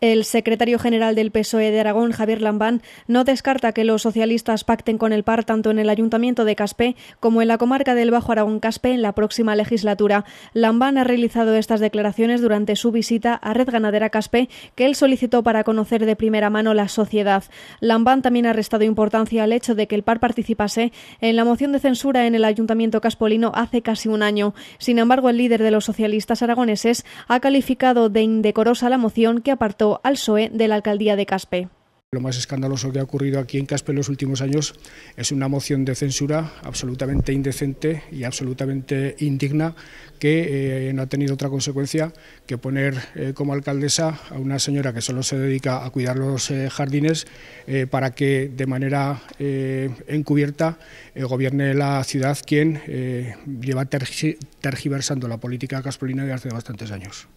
El secretario general del PSOE de Aragón, Javier Lambán, no descarta que los socialistas pacten con el PAR tanto en el ayuntamiento de Caspe como en la comarca del Bajo Aragón Caspe en la próxima legislatura. Lambán ha realizado estas declaraciones durante su visita a Red Ganadera Caspe, que él solicitó para conocer de primera mano la sociedad. Lambán también ha restado importancia al hecho de que el PAR participase en la moción de censura en el ayuntamiento caspolino hace casi un año. Sin embargo, el líder de los socialistas aragoneses ha calificado de indecorosa la moción que apartó al SOE de la alcaldía de Caspe. Lo más escandaloso que ha ocurrido aquí en Caspe en los últimos años es una moción de censura absolutamente indecente y absolutamente indigna que eh, no ha tenido otra consecuencia que poner eh, como alcaldesa a una señora que solo se dedica a cuidar los eh, jardines para que de manera encubierta gobierne la ciudad quien lleva tergiversando la política caspolina de hace bastantes años.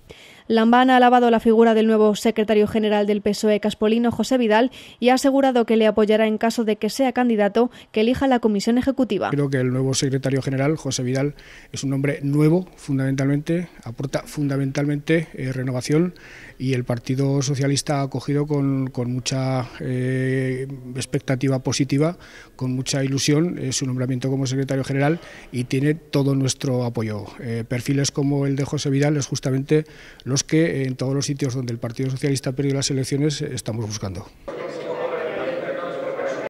Lambán ha alabado la figura del nuevo secretario general del PSOE Caspolino, José Vidal, y ha asegurado que le apoyará en caso de que sea candidato que elija la Comisión Ejecutiva. Creo que el nuevo secretario general, José Vidal, es un hombre nuevo, fundamentalmente, aporta fundamentalmente eh, renovación y el Partido Socialista ha acogido con, con mucha eh, expectativa positiva, con mucha ilusión eh, su nombramiento como secretario general y tiene todo nuestro apoyo. perfiles como el de José Vidal es justamente los que en todos los sitios donde el Partido Socialista ha perdido las elecciones estamos buscando.